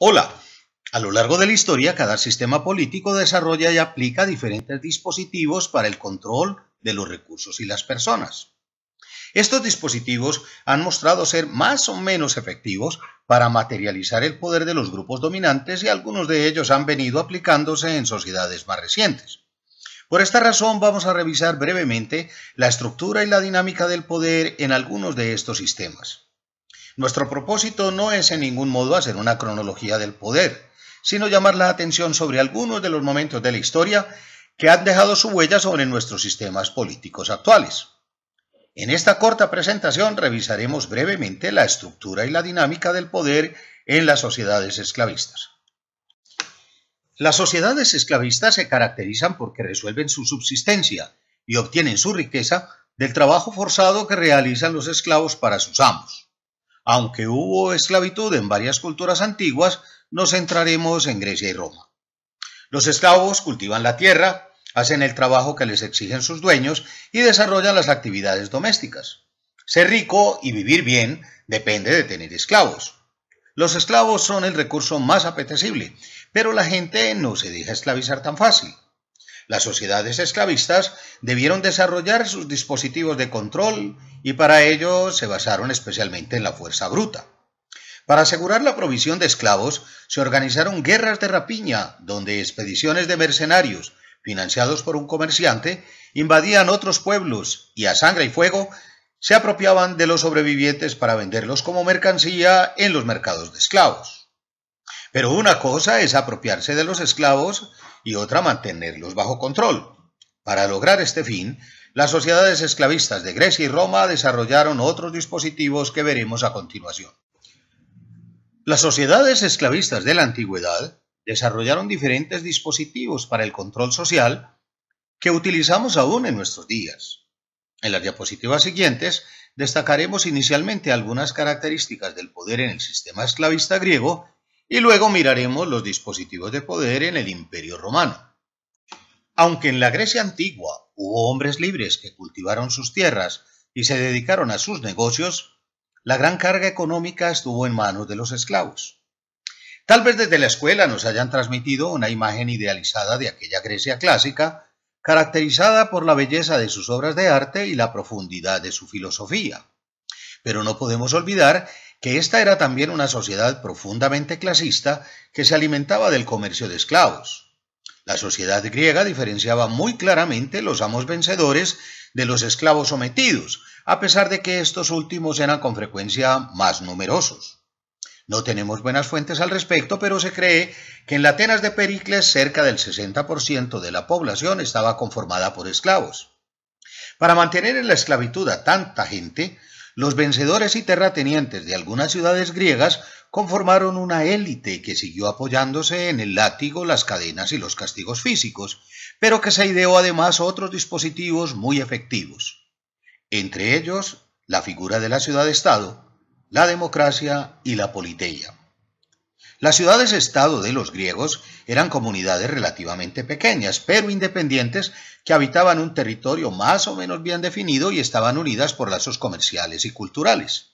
Hola. A lo largo de la historia, cada sistema político desarrolla y aplica diferentes dispositivos para el control de los recursos y las personas. Estos dispositivos han mostrado ser más o menos efectivos para materializar el poder de los grupos dominantes y algunos de ellos han venido aplicándose en sociedades más recientes. Por esta razón vamos a revisar brevemente la estructura y la dinámica del poder en algunos de estos sistemas. Nuestro propósito no es en ningún modo hacer una cronología del poder, sino llamar la atención sobre algunos de los momentos de la historia que han dejado su huella sobre nuestros sistemas políticos actuales. En esta corta presentación revisaremos brevemente la estructura y la dinámica del poder en las sociedades esclavistas. Las sociedades esclavistas se caracterizan porque resuelven su subsistencia y obtienen su riqueza del trabajo forzado que realizan los esclavos para sus amos. Aunque hubo esclavitud en varias culturas antiguas, nos centraremos en Grecia y Roma. Los esclavos cultivan la tierra, hacen el trabajo que les exigen sus dueños y desarrollan las actividades domésticas. Ser rico y vivir bien depende de tener esclavos. Los esclavos son el recurso más apetecible, pero la gente no se deja esclavizar tan fácil. Las sociedades esclavistas debieron desarrollar sus dispositivos de control y para ello se basaron especialmente en la fuerza bruta. Para asegurar la provisión de esclavos, se organizaron guerras de rapiña, donde expediciones de mercenarios, financiados por un comerciante, invadían otros pueblos y a sangre y fuego se apropiaban de los sobrevivientes para venderlos como mercancía en los mercados de esclavos. Pero una cosa es apropiarse de los esclavos y otra mantenerlos bajo control. Para lograr este fin, las sociedades esclavistas de Grecia y Roma desarrollaron otros dispositivos que veremos a continuación. Las sociedades esclavistas de la antigüedad desarrollaron diferentes dispositivos para el control social que utilizamos aún en nuestros días. En las diapositivas siguientes destacaremos inicialmente algunas características del poder en el sistema esclavista griego y luego miraremos los dispositivos de poder en el Imperio Romano. Aunque en la Grecia antigua hubo hombres libres que cultivaron sus tierras y se dedicaron a sus negocios, la gran carga económica estuvo en manos de los esclavos. Tal vez desde la escuela nos hayan transmitido una imagen idealizada de aquella Grecia clásica, caracterizada por la belleza de sus obras de arte y la profundidad de su filosofía. Pero no podemos olvidar que esta era también una sociedad profundamente clasista que se alimentaba del comercio de esclavos. La sociedad griega diferenciaba muy claramente los amos vencedores de los esclavos sometidos, a pesar de que estos últimos eran con frecuencia más numerosos. No tenemos buenas fuentes al respecto, pero se cree que en la Atenas de Pericles cerca del 60% de la población estaba conformada por esclavos. Para mantener en la esclavitud a tanta gente, los vencedores y terratenientes de algunas ciudades griegas conformaron una élite que siguió apoyándose en el látigo, las cadenas y los castigos físicos, pero que se ideó además otros dispositivos muy efectivos. Entre ellos, la figura de la ciudad-estado, la democracia y la politeia. Las ciudades-estado de los griegos eran comunidades relativamente pequeñas, pero independientes que habitaban un territorio más o menos bien definido y estaban unidas por lazos comerciales y culturales.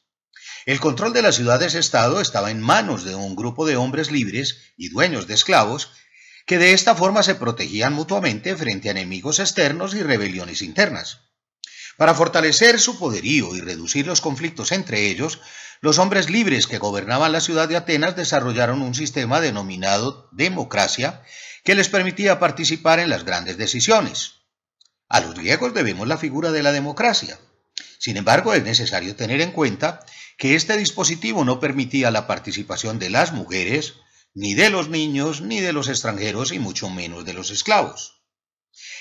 El control de las ciudades-estado estaba en manos de un grupo de hombres libres y dueños de esclavos, que de esta forma se protegían mutuamente frente a enemigos externos y rebeliones internas. Para fortalecer su poderío y reducir los conflictos entre ellos, los hombres libres que gobernaban la ciudad de Atenas desarrollaron un sistema denominado democracia que les permitía participar en las grandes decisiones. A los griegos debemos la figura de la democracia. Sin embargo, es necesario tener en cuenta que este dispositivo no permitía la participación de las mujeres, ni de los niños, ni de los extranjeros, y mucho menos de los esclavos.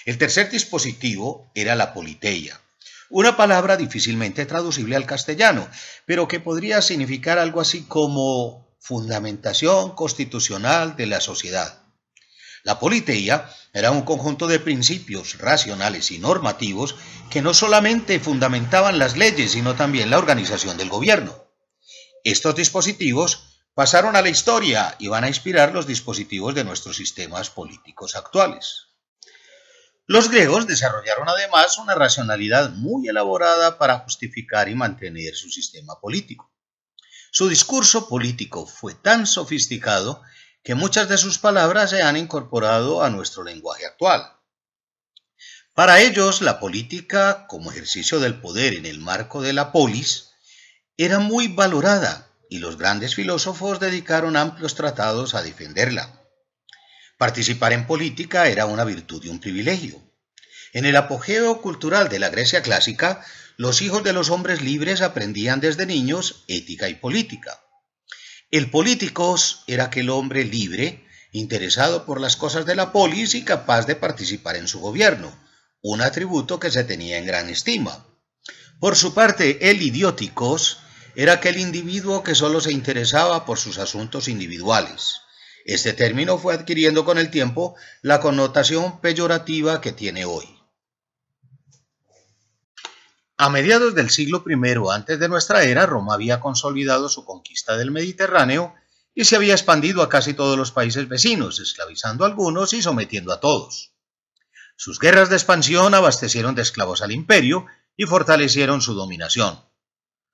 El tercer dispositivo era la politeia, una palabra difícilmente traducible al castellano, pero que podría significar algo así como fundamentación constitucional de la sociedad. La politeía era un conjunto de principios racionales y normativos que no solamente fundamentaban las leyes, sino también la organización del gobierno. Estos dispositivos pasaron a la historia y van a inspirar los dispositivos de nuestros sistemas políticos actuales. Los griegos desarrollaron además una racionalidad muy elaborada para justificar y mantener su sistema político. Su discurso político fue tan sofisticado que muchas de sus palabras se han incorporado a nuestro lenguaje actual. Para ellos, la política, como ejercicio del poder en el marco de la polis, era muy valorada y los grandes filósofos dedicaron amplios tratados a defenderla. Participar en política era una virtud y un privilegio. En el apogeo cultural de la Grecia clásica, los hijos de los hombres libres aprendían desde niños ética y política. El políticos era aquel hombre libre, interesado por las cosas de la polis y capaz de participar en su gobierno, un atributo que se tenía en gran estima. Por su parte, el idióticos era aquel individuo que solo se interesaba por sus asuntos individuales. Este término fue adquiriendo con el tiempo la connotación peyorativa que tiene hoy. A mediados del siglo I antes de nuestra era, Roma había consolidado su conquista del Mediterráneo y se había expandido a casi todos los países vecinos, esclavizando a algunos y sometiendo a todos. Sus guerras de expansión abastecieron de esclavos al imperio y fortalecieron su dominación.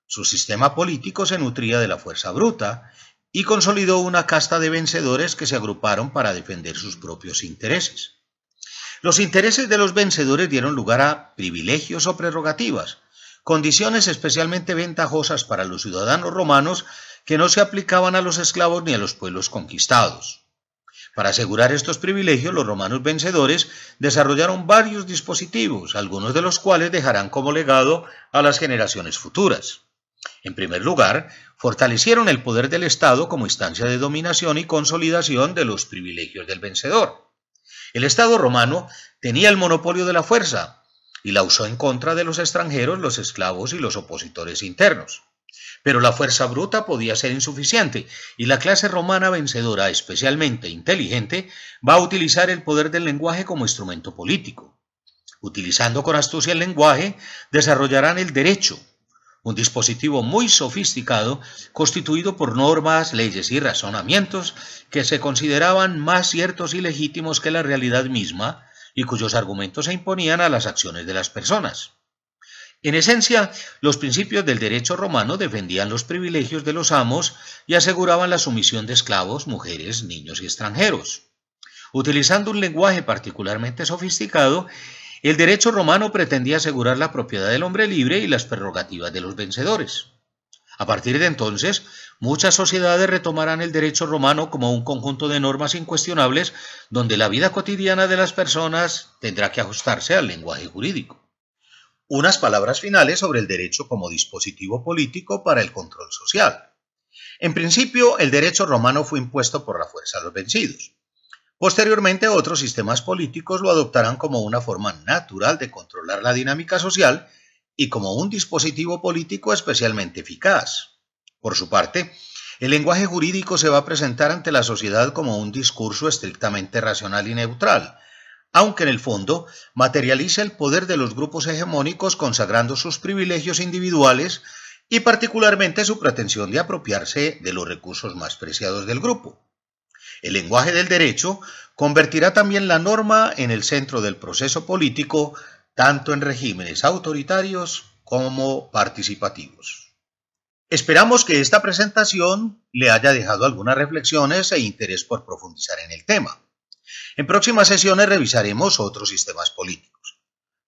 Su sistema político se nutría de la fuerza bruta y consolidó una casta de vencedores que se agruparon para defender sus propios intereses. Los intereses de los vencedores dieron lugar a privilegios o prerrogativas, condiciones especialmente ventajosas para los ciudadanos romanos que no se aplicaban a los esclavos ni a los pueblos conquistados. Para asegurar estos privilegios, los romanos vencedores desarrollaron varios dispositivos, algunos de los cuales dejarán como legado a las generaciones futuras. En primer lugar, fortalecieron el poder del Estado como instancia de dominación y consolidación de los privilegios del vencedor. El Estado romano tenía el monopolio de la fuerza y la usó en contra de los extranjeros, los esclavos y los opositores internos. Pero la fuerza bruta podía ser insuficiente y la clase romana vencedora, especialmente inteligente, va a utilizar el poder del lenguaje como instrumento político. Utilizando con astucia el lenguaje, desarrollarán el derecho, un dispositivo muy sofisticado constituido por normas, leyes y razonamientos que se consideraban más ciertos y legítimos que la realidad misma y cuyos argumentos se imponían a las acciones de las personas. En esencia, los principios del derecho romano defendían los privilegios de los amos y aseguraban la sumisión de esclavos, mujeres, niños y extranjeros. Utilizando un lenguaje particularmente sofisticado, el derecho romano pretendía asegurar la propiedad del hombre libre y las prerrogativas de los vencedores. A partir de entonces, muchas sociedades retomarán el derecho romano como un conjunto de normas incuestionables donde la vida cotidiana de las personas tendrá que ajustarse al lenguaje jurídico. Unas palabras finales sobre el derecho como dispositivo político para el control social. En principio, el derecho romano fue impuesto por la fuerza a los vencidos. Posteriormente otros sistemas políticos lo adoptarán como una forma natural de controlar la dinámica social y como un dispositivo político especialmente eficaz. Por su parte, el lenguaje jurídico se va a presentar ante la sociedad como un discurso estrictamente racional y neutral, aunque en el fondo materializa el poder de los grupos hegemónicos consagrando sus privilegios individuales y particularmente su pretensión de apropiarse de los recursos más preciados del grupo. El lenguaje del derecho convertirá también la norma en el centro del proceso político, tanto en regímenes autoritarios como participativos. Esperamos que esta presentación le haya dejado algunas reflexiones e interés por profundizar en el tema. En próximas sesiones revisaremos otros sistemas políticos.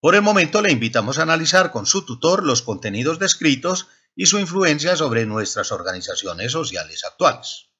Por el momento le invitamos a analizar con su tutor los contenidos descritos y su influencia sobre nuestras organizaciones sociales actuales.